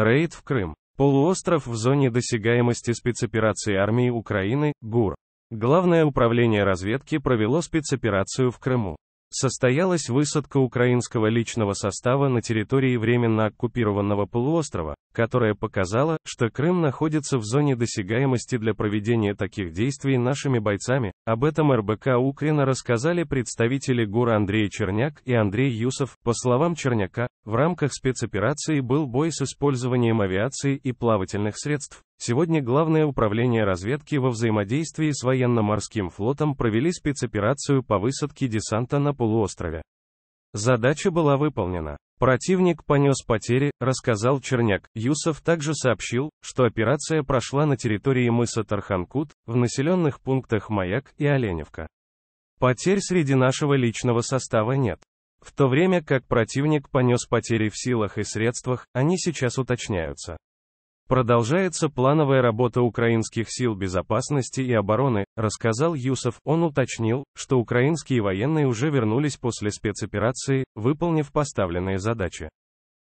Рейд в Крым. Полуостров в зоне досягаемости спецоперации армии Украины, ГУР. Главное управление разведки провело спецоперацию в Крыму. Состоялась высадка украинского личного состава на территории временно оккупированного полуострова, которая показала, что Крым находится в зоне досягаемости для проведения таких действий нашими бойцами. Об этом РБК Украина рассказали представители ГУР Андрей Черняк и Андрей Юсов. По словам Черняка, в рамках спецоперации был бой с использованием авиации и плавательных средств. Сегодня Главное управление разведки во взаимодействии с военно-морским флотом провели спецоперацию по высадке десанта на полуострове. Задача была выполнена. Противник понес потери, рассказал Черняк. Юсов также сообщил, что операция прошла на территории мыса Тарханкут, в населенных пунктах Маяк и Оленевка. Потерь среди нашего личного состава нет. В то время как противник понес потери в силах и средствах, они сейчас уточняются. Продолжается плановая работа украинских сил безопасности и обороны, рассказал Юсов. Он уточнил, что украинские военные уже вернулись после спецоперации, выполнив поставленные задачи.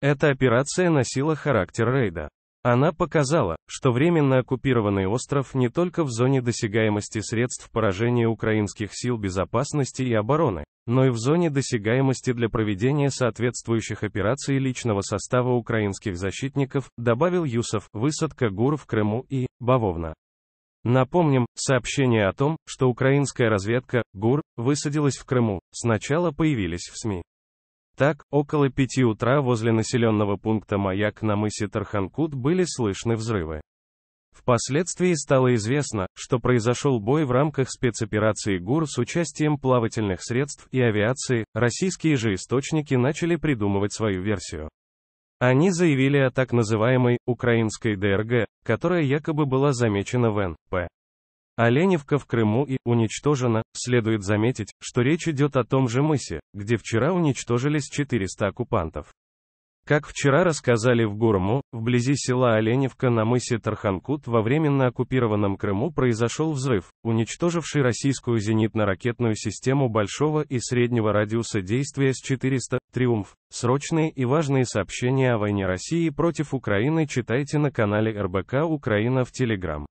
Эта операция носила характер рейда. Она показала, что временно оккупированный остров не только в зоне досягаемости средств поражения украинских сил безопасности и обороны, но и в зоне досягаемости для проведения соответствующих операций личного состава украинских защитников, добавил Юсов, высадка ГУР в Крыму и Бавовна. Напомним, сообщение о том, что украинская разведка, ГУР, высадилась в Крыму, сначала появились в СМИ. Так, около пяти утра возле населенного пункта «Маяк» на мысе Тарханкут были слышны взрывы. Впоследствии стало известно, что произошел бой в рамках спецоперации ГУР с участием плавательных средств и авиации, российские же источники начали придумывать свою версию. Они заявили о так называемой «украинской ДРГ», которая якобы была замечена в Н.П. Оленевка в Крыму и уничтожена, следует заметить, что речь идет о том же мысе, где вчера уничтожились 400 оккупантов. Как вчера рассказали в Гурму, вблизи села Оленевка на мысе Тарханкут во временно оккупированном Крыму произошел взрыв, уничтоживший российскую зенитно-ракетную систему большого и среднего радиуса действия с 400 «Триумф». Срочные и важные сообщения о войне России против Украины читайте на канале РБК «Украина» в Телеграм.